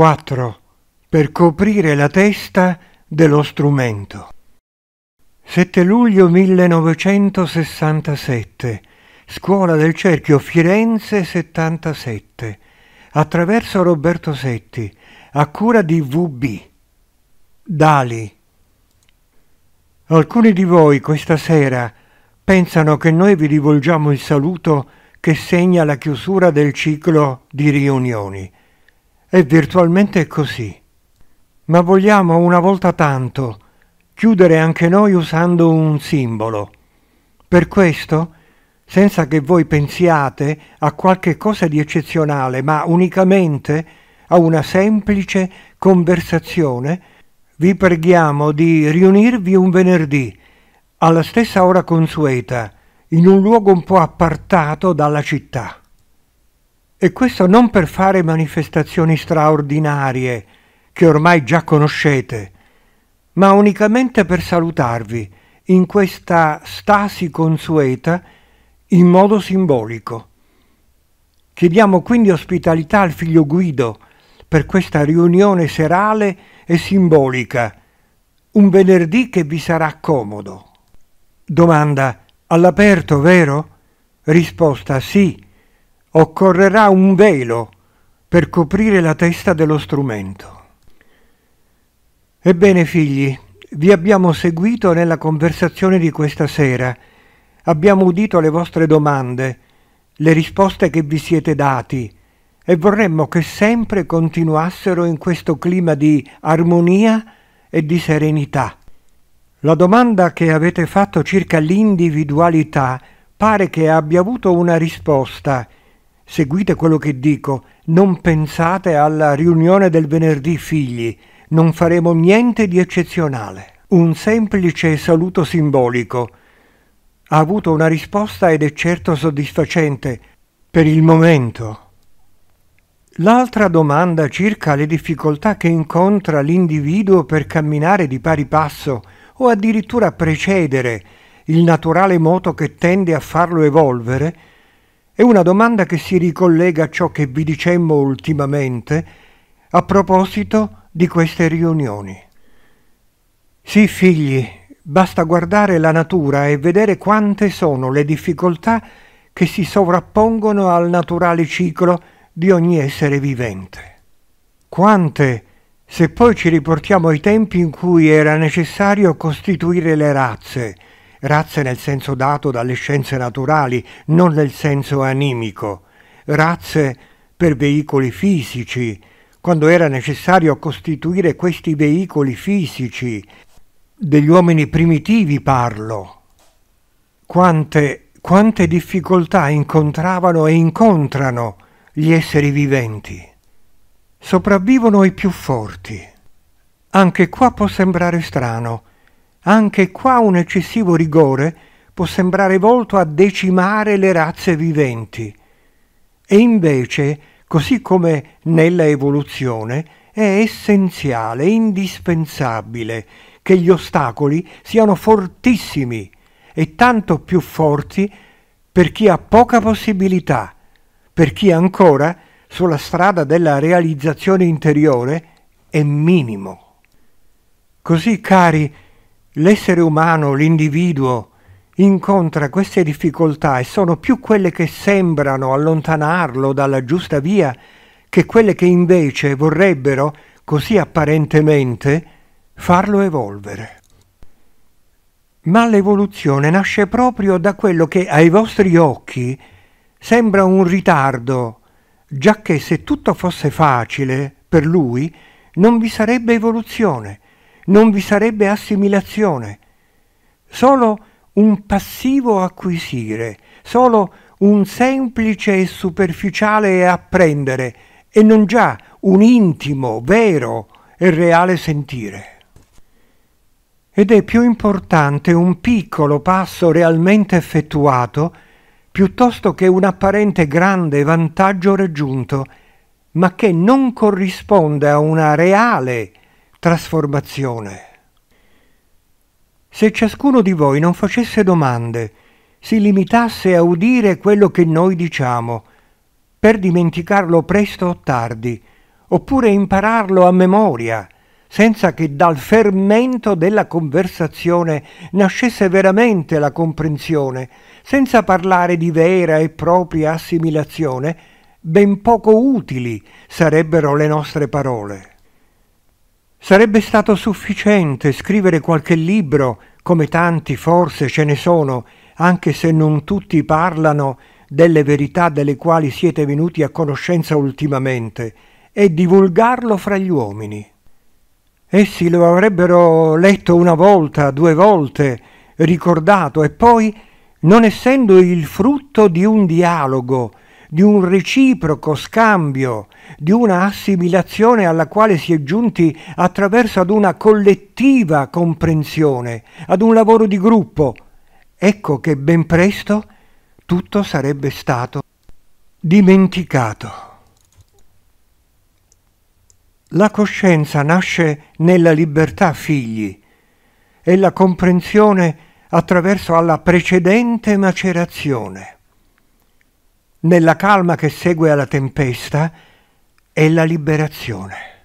4. Per coprire la testa dello strumento. 7 luglio 1967. Scuola del Cerchio Firenze 77. Attraverso Roberto Setti, a cura di VB. Dali. Alcuni di voi questa sera pensano che noi vi rivolgiamo il saluto che segna la chiusura del ciclo di riunioni. È virtualmente così. Ma vogliamo una volta tanto chiudere anche noi usando un simbolo. Per questo, senza che voi pensiate a qualche cosa di eccezionale, ma unicamente a una semplice conversazione, vi preghiamo di riunirvi un venerdì, alla stessa ora consueta, in un luogo un po' appartato dalla città. E questo non per fare manifestazioni straordinarie, che ormai già conoscete, ma unicamente per salutarvi in questa stasi consueta in modo simbolico. Chiediamo quindi ospitalità al figlio Guido per questa riunione serale e simbolica, un venerdì che vi sarà comodo. Domanda, all'aperto, vero? Risposta sì occorrerà un velo per coprire la testa dello strumento. Ebbene figli, vi abbiamo seguito nella conversazione di questa sera, abbiamo udito le vostre domande, le risposte che vi siete dati e vorremmo che sempre continuassero in questo clima di armonia e di serenità. La domanda che avete fatto circa l'individualità pare che abbia avuto una risposta Seguite quello che dico, non pensate alla riunione del venerdì figli, non faremo niente di eccezionale. Un semplice saluto simbolico. Ha avuto una risposta ed è certo soddisfacente, per il momento. L'altra domanda circa le difficoltà che incontra l'individuo per camminare di pari passo o addirittura precedere il naturale moto che tende a farlo evolvere è una domanda che si ricollega a ciò che vi dicemmo ultimamente a proposito di queste riunioni. Sì, figli, basta guardare la natura e vedere quante sono le difficoltà che si sovrappongono al naturale ciclo di ogni essere vivente. Quante, se poi ci riportiamo ai tempi in cui era necessario costituire le razze, razze nel senso dato dalle scienze naturali, non nel senso animico, razze per veicoli fisici, quando era necessario costituire questi veicoli fisici, degli uomini primitivi parlo. Quante, quante difficoltà incontravano e incontrano gli esseri viventi. Sopravvivono i più forti. Anche qua può sembrare strano, anche qua un eccessivo rigore può sembrare volto a decimare le razze viventi. E invece, così come nella evoluzione, è essenziale, indispensabile che gli ostacoli siano fortissimi e tanto più forti per chi ha poca possibilità, per chi ancora sulla strada della realizzazione interiore è minimo. Così, cari, l'essere umano, l'individuo, incontra queste difficoltà e sono più quelle che sembrano allontanarlo dalla giusta via che quelle che invece vorrebbero, così apparentemente, farlo evolvere. Ma l'evoluzione nasce proprio da quello che ai vostri occhi sembra un ritardo, giacché se tutto fosse facile, per lui, non vi sarebbe evoluzione, non vi sarebbe assimilazione, solo un passivo acquisire, solo un semplice e superficiale apprendere e non già un intimo, vero e reale sentire. Ed è più importante un piccolo passo realmente effettuato piuttosto che un apparente grande vantaggio raggiunto, ma che non corrisponde a una reale trasformazione. Se ciascuno di voi non facesse domande, si limitasse a udire quello che noi diciamo, per dimenticarlo presto o tardi, oppure impararlo a memoria, senza che dal fermento della conversazione nascesse veramente la comprensione, senza parlare di vera e propria assimilazione, ben poco utili sarebbero le nostre parole. Sarebbe stato sufficiente scrivere qualche libro, come tanti forse ce ne sono, anche se non tutti parlano delle verità delle quali siete venuti a conoscenza ultimamente, e divulgarlo fra gli uomini. Essi lo avrebbero letto una volta, due volte, ricordato e poi, non essendo il frutto di un dialogo, di un reciproco scambio, di una assimilazione alla quale si è giunti attraverso ad una collettiva comprensione, ad un lavoro di gruppo. Ecco che ben presto tutto sarebbe stato dimenticato. La coscienza nasce nella libertà, figli, e la comprensione attraverso alla precedente macerazione nella calma che segue alla tempesta, è la liberazione.